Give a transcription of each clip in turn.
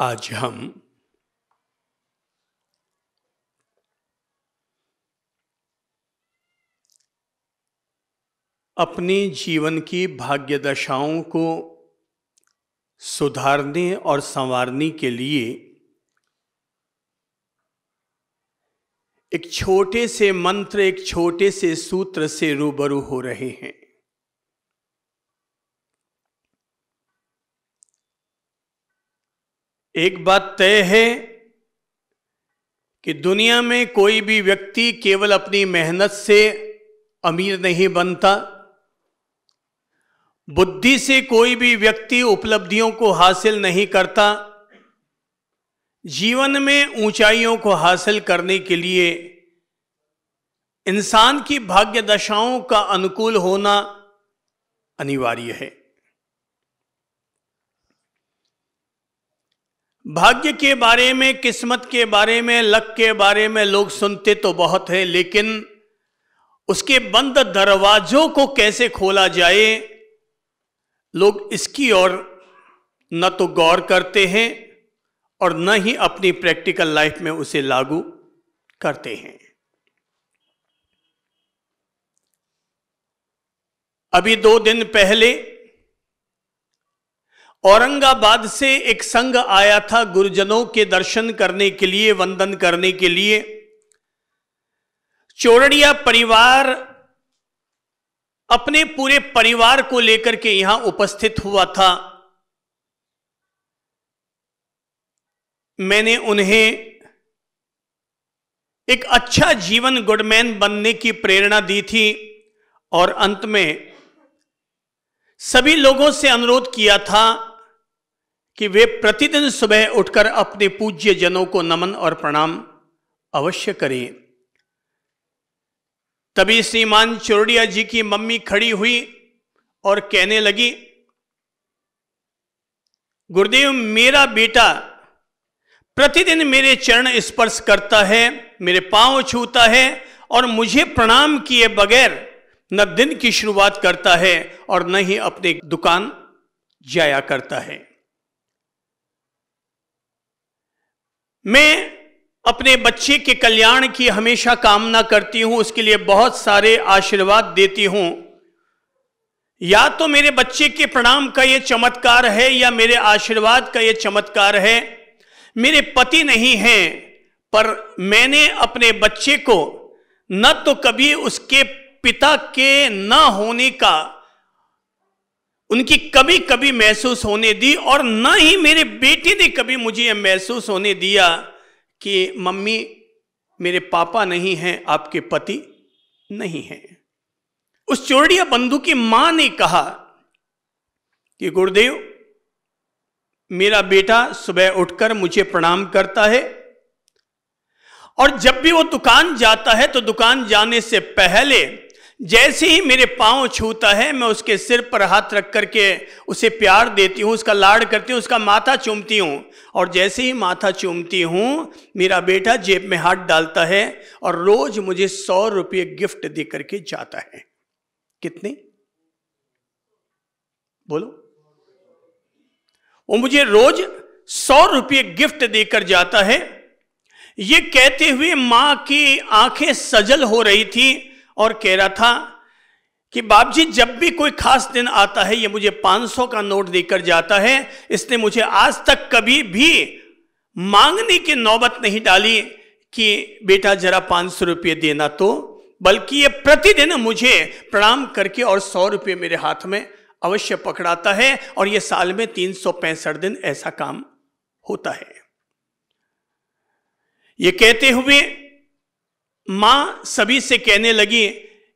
आज हम अपने जीवन की भाग्य दशाओं को सुधारने और संवारने के लिए एक छोटे से मंत्र एक छोटे से सूत्र से रूबरू हो रहे हैं एक बात तय है कि दुनिया में कोई भी व्यक्ति केवल अपनी मेहनत से अमीर नहीं बनता बुद्धि से कोई भी व्यक्ति उपलब्धियों को हासिल नहीं करता जीवन में ऊंचाइयों को हासिल करने के लिए इंसान की भाग्य दशाओं का अनुकूल होना अनिवार्य है भाग्य के बारे में किस्मत के बारे में लक के बारे में लोग सुनते तो बहुत हैं लेकिन उसके बंद दरवाजों को कैसे खोला जाए लोग इसकी ओर न तो गौर करते हैं और न ही अपनी प्रैक्टिकल लाइफ में उसे लागू करते हैं अभी दो दिन पहले औरंगाबाद से एक संघ आया था गुरुजनों के दर्शन करने के लिए वंदन करने के लिए चोरड़िया परिवार अपने पूरे परिवार को लेकर के यहां उपस्थित हुआ था मैंने उन्हें एक अच्छा जीवन गुडमैन बनने की प्रेरणा दी थी और अंत में सभी लोगों से अनुरोध किया था कि वे प्रतिदिन सुबह उठकर अपने पूज्य जनों को नमन और प्रणाम अवश्य करें तभी श्रीमान चोरडिया जी की मम्मी खड़ी हुई और कहने लगी गुरुदेव मेरा बेटा प्रतिदिन मेरे चरण स्पर्श करता है मेरे पांव छूता है और मुझे प्रणाम किए बगैर न दिन की शुरुआत करता है और न ही अपनी दुकान जाया करता है मैं अपने बच्चे के कल्याण की हमेशा कामना करती हूं उसके लिए बहुत सारे आशीर्वाद देती हूं या तो मेरे बच्चे के प्रणाम का ये चमत्कार है या मेरे आशीर्वाद का ये चमत्कार है मेरे पति नहीं हैं पर मैंने अपने बच्चे को न तो कभी उसके पिता के न होने का उनकी कभी कभी महसूस होने दी और ना ही मेरे बेटे ने कभी मुझे यह महसूस होने दिया कि मम्मी मेरे पापा नहीं हैं आपके पति नहीं हैं उस चोरडिया बंधु की मां ने कहा कि गुरुदेव मेरा बेटा सुबह उठकर मुझे प्रणाम करता है और जब भी वो दुकान जाता है तो दुकान जाने से पहले जैसे ही मेरे पाँव छूता है मैं उसके सिर पर हाथ रख करके उसे प्यार देती हूँ उसका लाड़ करती हूँ उसका माथा चूमती हूँ और जैसे ही माथा चूमती हूँ मेरा बेटा जेब में हाथ डालता है और रोज़ मुझे सौ रुपये गिफ्ट दे करके जाता है कितने बोलो वो मुझे रोज सौ रुपये गिफ्ट देकर जाता है ये कहते हुए माँ की आंखें सजल हो रही थी और कह रहा था कि बाप जी जब भी कोई खास दिन आता है ये मुझे 500 का नोट देकर जाता है इसने मुझे आज तक कभी भी मांगने की नौबत नहीं डाली कि बेटा जरा पांच सौ रुपये देना तो बल्कि ये प्रतिदिन मुझे प्रणाम करके और सौ रुपये मेरे हाथ में अवश्य पकड़ाता है और ये साल में तीन सौ पैंसठ दिन ऐसा काम होता है ये कहते हुए माँ सभी से कहने लगी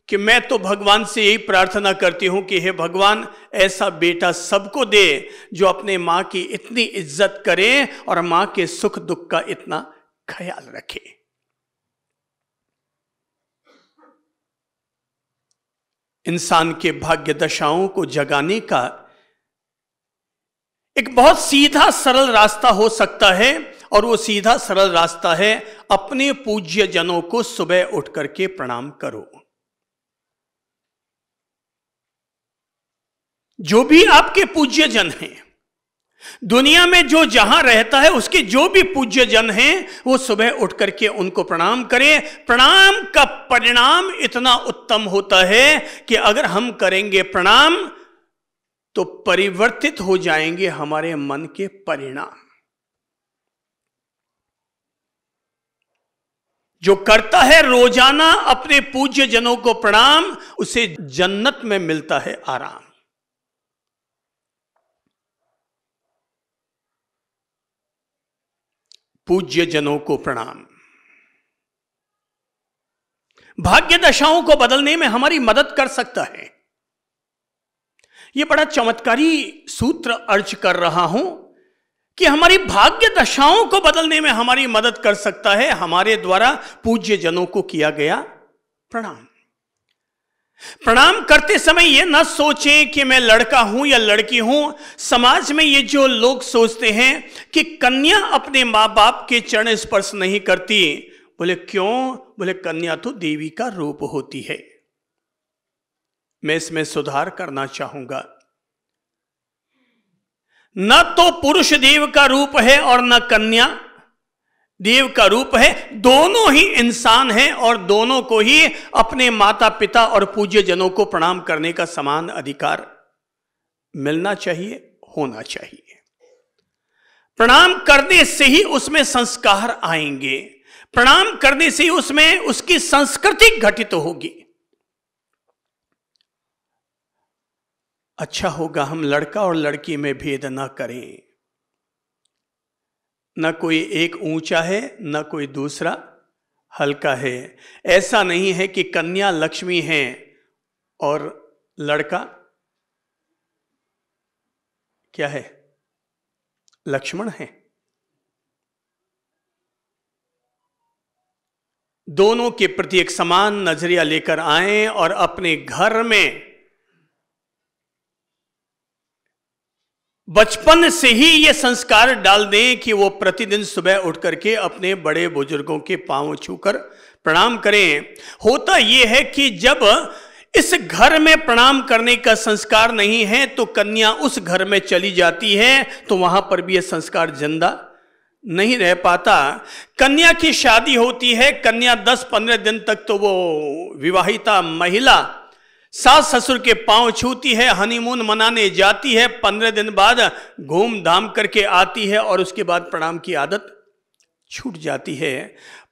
कि मैं तो भगवान से यही प्रार्थना करती हूँ कि हे भगवान ऐसा बेटा सबको दे जो अपने माँ की इतनी इज्जत करे और माँ के सुख दुख का इतना ख्याल रखे इंसान के भाग्य दशाओं को जगाने का एक बहुत सीधा सरल रास्ता हो सकता है और वो सीधा सरल रास्ता है अपने पूज्य जनों को सुबह उठ करके प्रणाम करो जो भी आपके पूज्य जन हैं दुनिया में जो जहां रहता है उसके जो भी पूज्य जन हैं वो सुबह उठ करके उनको प्रणाम करें प्रणाम का परिणाम इतना उत्तम होता है कि अगर हम करेंगे प्रणाम तो परिवर्तित हो जाएंगे हमारे मन के परिणाम जो करता है रोजाना अपने पूज्य जनों को प्रणाम उसे जन्नत में मिलता है आराम पूज्य जनों को प्रणाम भाग्य दशाओं को बदलने में हमारी मदद कर सकता है यह बड़ा चमत्कारी सूत्र अर्ज कर रहा हूं कि हमारी भाग्य दशाओं को बदलने में हमारी मदद कर सकता है हमारे द्वारा पूज्य जनों को किया गया प्रणाम प्रणाम करते समय यह ना सोचें कि मैं लड़का हूं या लड़की हूं समाज में ये जो लोग सोचते हैं कि कन्या अपने मां बाप के चरण स्पर्श नहीं करती बोले क्यों बोले कन्या तो देवी का रूप होती है मैं इसमें सुधार करना चाहूंगा न तो पुरुष देव का रूप है और न कन्या देव का रूप है दोनों ही इंसान हैं और दोनों को ही अपने माता पिता और पूज्य जनों को प्रणाम करने का समान अधिकार मिलना चाहिए होना चाहिए प्रणाम करने से ही उसमें संस्कार आएंगे प्रणाम करने से ही उसमें उसकी संस्कृति घटित तो होगी अच्छा होगा हम लड़का और लड़की में भेद न करें न कोई एक ऊंचा है न कोई दूसरा हल्का है ऐसा नहीं है कि कन्या लक्ष्मी है और लड़का क्या है लक्ष्मण है दोनों के प्रति एक समान नजरिया लेकर आए और अपने घर में बचपन से ही ये संस्कार डाल दें कि वो प्रतिदिन सुबह उठ करके अपने बड़े बुजुर्गों के पांव छूकर प्रणाम करें होता ये है कि जब इस घर में प्रणाम करने का संस्कार नहीं है तो कन्या उस घर में चली जाती है तो वहां पर भी यह संस्कार जिंदा नहीं रह पाता कन्या की शादी होती है कन्या 10-15 दिन तक तो वो विवाहिता महिला सास ससुर के पांव छूती है हनीमून मनाने जाती है पंद्रह दिन बाद घूम धाम करके आती है और उसके बाद प्रणाम की आदत छूट जाती है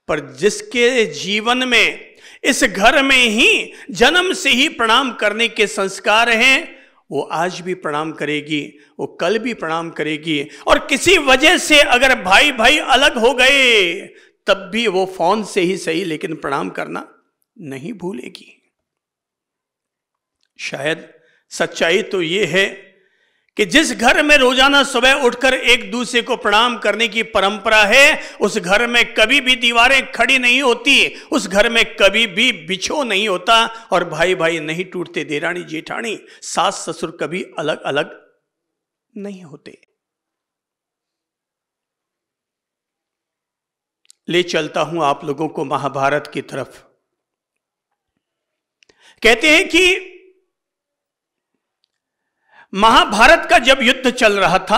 पर जिसके जीवन में इस घर में ही जन्म से ही प्रणाम करने के संस्कार हैं वो आज भी प्रणाम करेगी वो कल भी प्रणाम करेगी और किसी वजह से अगर भाई भाई अलग हो गए तब भी वो फोन से ही सही लेकिन प्रणाम करना नहीं भूलेगी शायद सच्चाई तो ये है कि जिस घर में रोजाना सुबह उठकर एक दूसरे को प्रणाम करने की परंपरा है उस घर में कभी भी दीवारें खड़ी नहीं होती उस घर में कभी भी बिछो नहीं होता और भाई भाई नहीं टूटते देरानी जेठानी सास ससुर कभी अलग अलग नहीं होते ले चलता हूं आप लोगों को महाभारत की तरफ कहते हैं कि महाभारत का जब युद्ध चल रहा था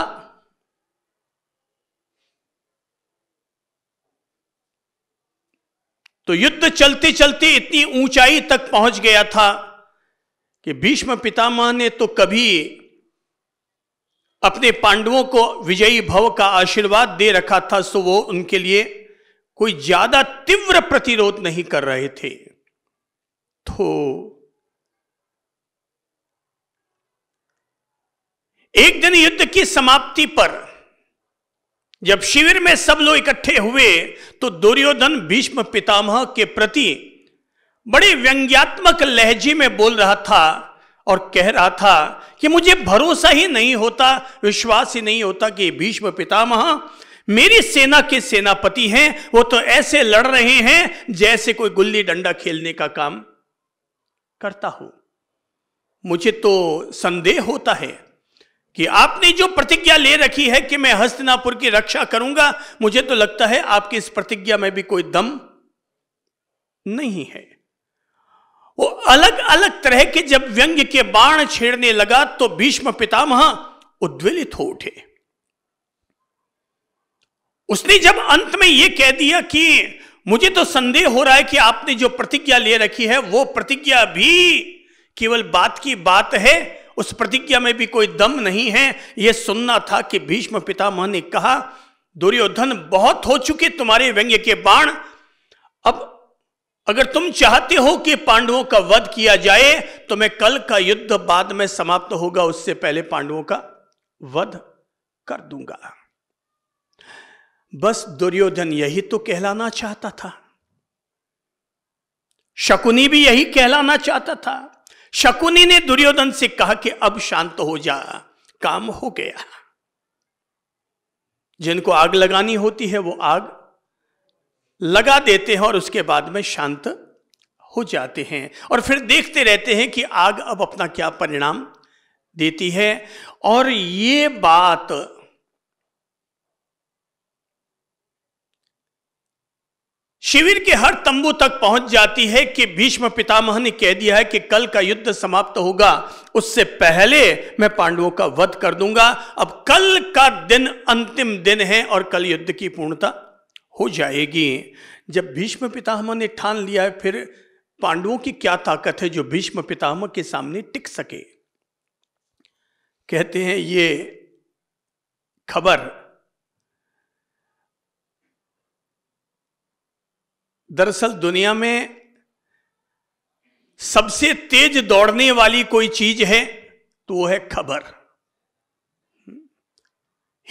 तो युद्ध चलते चलते इतनी ऊंचाई तक पहुंच गया था कि भीष्म पितामह ने तो कभी अपने पांडवों को विजयी भव का आशीर्वाद दे रखा था सो वो उनके लिए कोई ज्यादा तीव्र प्रतिरोध नहीं कर रहे थे तो एक दिन युद्ध की समाप्ति पर जब शिविर में सब लोग इकट्ठे हुए तो दुर्योधन भीष्म पितामह के प्रति बड़े व्यंग्यात्मक लहजे में बोल रहा था और कह रहा था कि मुझे भरोसा ही नहीं होता विश्वास ही नहीं होता कि भीष्म पितामह मेरी सेना के सेनापति हैं वो तो ऐसे लड़ रहे हैं जैसे कोई गुल्ली डंडा खेलने का काम करता हो मुझे तो संदेह होता है कि आपने जो प्रतिज्ञा ले रखी है कि मैं हस्तनापुर की रक्षा करूंगा मुझे तो लगता है आपकी इस प्रतिज्ञा में भी कोई दम नहीं है वो अलग अलग तरह के जब व्यंग्य के बाण छेड़ने लगा तो भीष्म पितामह उद्वेलित हो उठे उसने जब अंत में यह कह दिया कि मुझे तो संदेह हो रहा है कि आपने जो प्रतिज्ञा ले रखी है वो प्रतिज्ञा भी केवल बात की बात है उस प्रतिज्ञा में भी कोई दम नहीं है यह सुनना था कि भीष्म पितामह ने कहा दुर्योधन बहुत हो चुके तुम्हारे व्यंग्य के बाण अब अगर तुम चाहते हो कि पांडवों का वध किया जाए तो मैं कल का युद्ध बाद में समाप्त होगा उससे पहले पांडवों का वध कर दूंगा बस दुर्योधन यही तो कहलाना चाहता था शकुनी भी यही कहलाना चाहता था शकुनी ने दुर्योधन से कहा कि अब शांत हो जा काम हो गया जिनको आग लगानी होती है वो आग लगा देते हैं और उसके बाद में शांत हो जाते हैं और फिर देखते रहते हैं कि आग अब अपना क्या परिणाम देती है और ये बात शिविर के हर तंबू तक पहुंच जाती है कि भीष्म पितामह ने कह दिया है कि कल का युद्ध समाप्त होगा उससे पहले मैं पांडवों का वध कर दूंगा अब कल का दिन अंतिम दिन है और कल युद्ध की पूर्णता हो जाएगी जब भीष्म पितामह ने ठान लिया है फिर पांडवों की क्या ताकत है जो भीष्म पितामह के सामने टिक सके कहते हैं ये खबर दरअसल दुनिया में सबसे तेज दौड़ने वाली कोई चीज है तो वो है खबर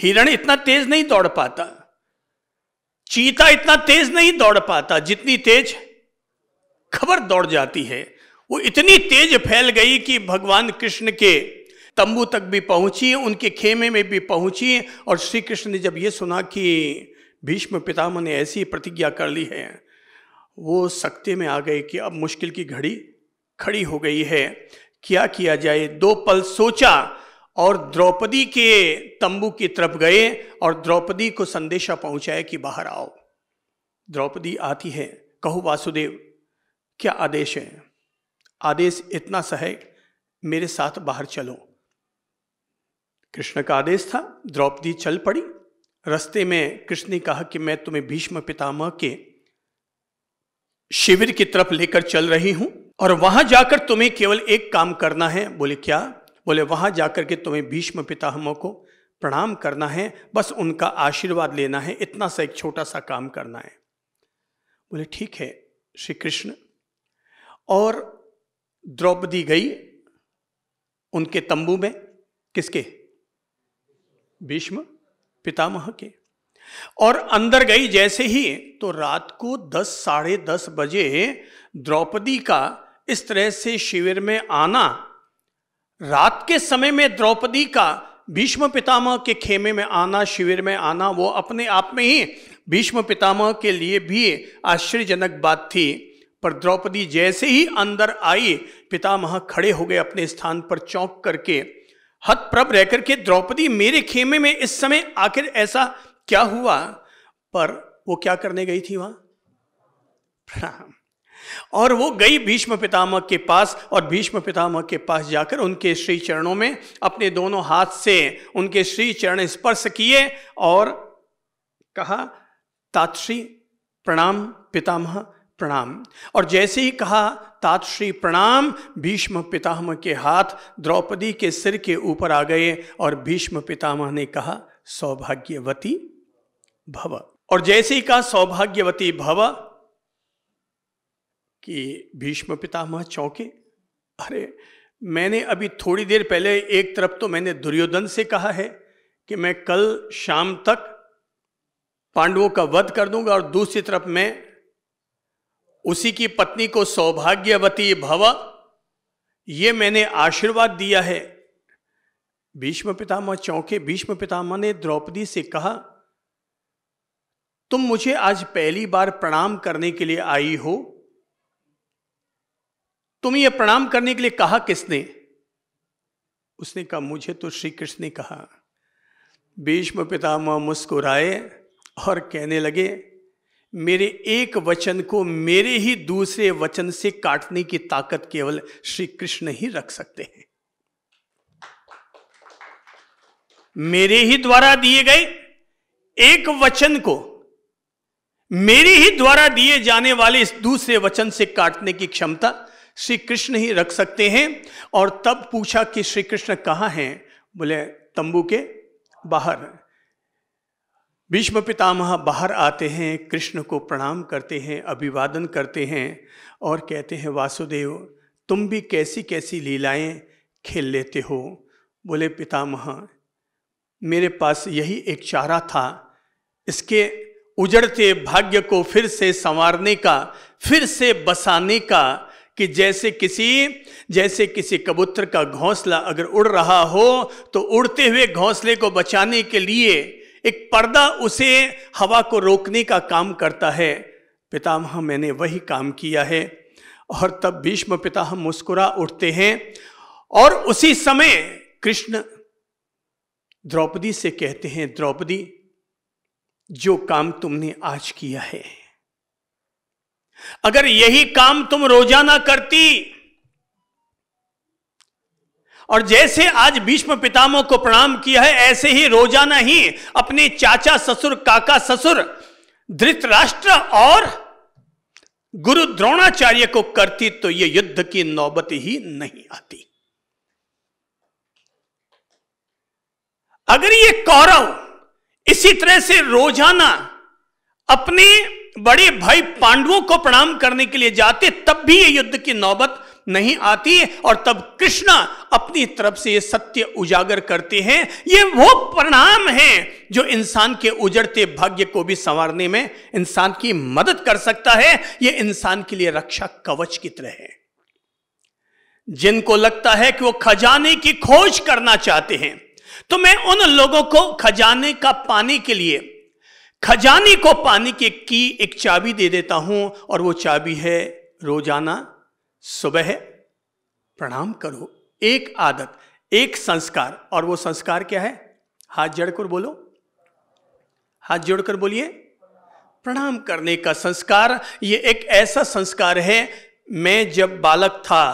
हिरण इतना तेज नहीं दौड़ पाता चीता इतना तेज नहीं दौड़ पाता जितनी तेज खबर दौड़ जाती है वो इतनी तेज फैल गई कि भगवान कृष्ण के तंबू तक भी पहुंची उनके खेमे में भी पहुंची और श्री कृष्ण ने जब ये सुना कि भीष्म पितामह ने ऐसी प्रतिज्ञा कर ली है वो सख्ते में आ गए कि अब मुश्किल की घड़ी खड़ी हो गई है क्या किया जाए दो पल सोचा और द्रौपदी के तंबू की तरफ गए और द्रौपदी को संदेशा पहुंचाया कि बाहर आओ द्रौपदी आती है कहो वासुदेव क्या आदेश है आदेश इतना सा है मेरे साथ बाहर चलो कृष्ण का आदेश था द्रौपदी चल पड़ी रस्ते में कृष्ण ने कहा कि मैं तुम्हें भीष्म पितामह के शिविर की तरफ लेकर चल रही हूं और वहां जाकर तुम्हें केवल एक काम करना है बोले क्या बोले वहां जाकर के तुम्हें भीष्म पितामह को प्रणाम करना है बस उनका आशीर्वाद लेना है इतना सा एक छोटा सा काम करना है बोले ठीक है श्री कृष्ण और द्रौपदी गई उनके तंबू में किसके भीष्म पितामह के और अंदर गई जैसे ही तो रात को दस साढ़े दस बजे द्रौपदी का इस तरह से शिविर में आना रात के समय में द्रौपदी का भीष्म पितामह के खेमे में आना शिविर में आना वो अपने आप में ही भीष्म पितामह के लिए भी आश्चर्यजनक बात थी पर द्रौपदी जैसे ही अंदर आई पितामह खड़े हो गए अपने स्थान पर चौंक करके हतप्रभ रहकर के द्रौपदी मेरे खेमे में इस समय आखिर ऐसा क्या हुआ पर वो क्या करने गई थी वहां प्रणाम और वो गई भीष्म पितामह के पास और भीष्म पितामह के पास जाकर उनके श्री चरणों में अपने दोनों हाथ से उनके श्री चरण स्पर्श किए और कहा तात्श्री प्रणाम पितामह प्रणाम और जैसे ही कहा तात्श्री प्रणाम भीष्म पितामह के हाथ द्रौपदी के सिर के ऊपर आ गए और भीष्म पितामह ने कहा सौभाग्यवती भव और जैसी का सौभाग्यवती भव कि भीष्म पितामह चौंके अरे मैंने अभी थोड़ी देर पहले एक तरफ तो मैंने दुर्योधन से कहा है कि मैं कल शाम तक पांडवों का वध कर दूंगा और दूसरी तरफ मैं उसी की पत्नी को सौभाग्यवती भव ये मैंने आशीर्वाद दिया है भीष्म पितामह चौंके भीष्म पितामह ने द्रौपदी से कहा तुम मुझे आज पहली बार प्रणाम करने के लिए आई हो तुम ये प्रणाम करने के लिए कहा किसने उसने कहा मुझे तो श्री कृष्ण ने कहा भीष्म पितामह मुस्कुराए और कहने लगे मेरे एक वचन को मेरे ही दूसरे वचन से काटने की ताकत केवल श्री कृष्ण ही रख सकते हैं मेरे ही द्वारा दिए गए एक वचन को मेरे ही द्वारा दिए जाने वाले इस दूसरे वचन से काटने की क्षमता श्री कृष्ण ही रख सकते हैं और तब पूछा कि श्री कृष्ण कहाँ हैं बोले तंबू के बाहर भीष्म पितामह बाहर आते हैं कृष्ण को प्रणाम करते हैं अभिवादन करते हैं और कहते हैं वासुदेव तुम भी कैसी कैसी लीलाएं खेल लेते हो बोले पितामह मेरे पास यही एक चारा था इसके उजड़ते भाग्य को फिर से संवारने का फिर से बसाने का कि जैसे किसी जैसे किसी कबूतर का घोंसला अगर उड़ रहा हो तो उड़ते हुए घोंसले को बचाने के लिए एक पर्दा उसे हवा को रोकने का काम करता है पितामह मैंने वही काम किया है और तब भीष्म हम मुस्कुरा उठते हैं और उसी समय कृष्ण द्रौपदी से कहते हैं द्रौपदी जो काम तुमने आज किया है अगर यही काम तुम रोजाना करती और जैसे आज भीष्म पितामह को प्रणाम किया है ऐसे ही रोजाना ही अपने चाचा ससुर काका ससुर धृतराष्ट्र और गुरु द्रोणाचार्य को करती तो यह युद्ध की नौबत ही नहीं आती अगर ये कौरव इसी तरह से रोजाना अपने बड़े भाई पांडवों को प्रणाम करने के लिए जाते तब भी ये युद्ध की नौबत नहीं आती और तब कृष्णा अपनी तरफ से ये सत्य उजागर करते हैं ये वो प्रणाम है जो इंसान के उजड़ते भाग्य को भी संवारने में इंसान की मदद कर सकता है ये इंसान के लिए रक्षा कवच की तरह है जिनको लगता है कि वो खजाने की खोज करना चाहते हैं तो मैं उन लोगों को खजाने का पानी के लिए खजाने को पाने के की एक चाबी दे देता हूं और वो चाबी है रोजाना सुबह प्रणाम करो एक आदत एक संस्कार और वो संस्कार क्या है हाथ जड़कर बोलो हाथ जोड़कर बोलिए प्रणाम करने का संस्कार ये एक ऐसा संस्कार है मैं जब बालक था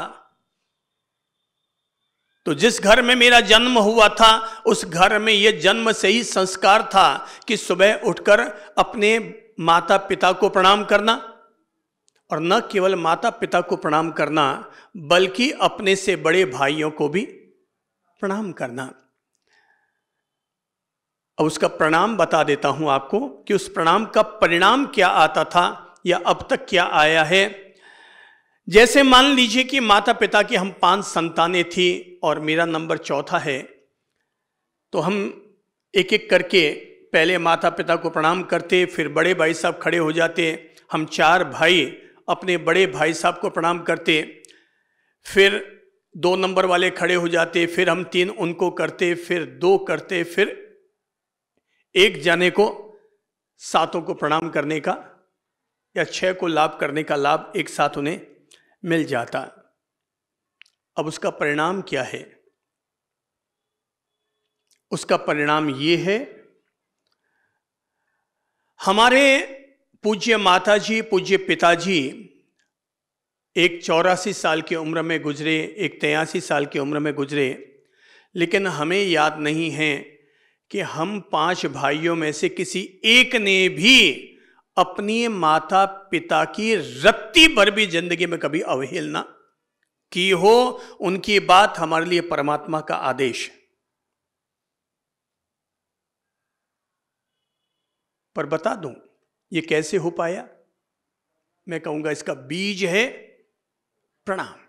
तो जिस घर में मेरा जन्म हुआ था उस घर में ये जन्म से ही संस्कार था कि सुबह उठकर अपने माता पिता को प्रणाम करना और न केवल माता पिता को प्रणाम करना बल्कि अपने से बड़े भाइयों को भी प्रणाम करना अब उसका प्रणाम बता देता हूं आपको कि उस प्रणाम का परिणाम क्या आता था या अब तक क्या आया है जैसे मान लीजिए कि माता पिता की हम पांच संतानें थी और मेरा नंबर चौथा है तो हम एक एक करके पहले माता पिता को प्रणाम करते फिर बड़े भाई साहब खड़े हो जाते हम चार भाई अपने बड़े भाई साहब को प्रणाम करते फिर दो नंबर वाले खड़े हो जाते फिर हम तीन उनको करते फिर दो करते फिर एक जाने को सातों को प्रणाम करने का या छः को लाभ करने का लाभ एक साथ उन्हें मिल जाता अब उसका परिणाम क्या है उसका परिणाम ये है हमारे पूज्य माताजी पूज्य पिताजी एक चौरासी साल की उम्र में गुजरे एक तेयासी साल की उम्र में गुजरे लेकिन हमें याद नहीं है कि हम पांच भाइयों में से किसी एक ने भी अपनी माता पिता की रत्ती भर भी जिंदगी में कभी अवहेलना की हो उनकी बात हमारे लिए परमात्मा का आदेश पर बता दूं ये कैसे हो पाया मैं कहूंगा इसका बीज है प्रणाम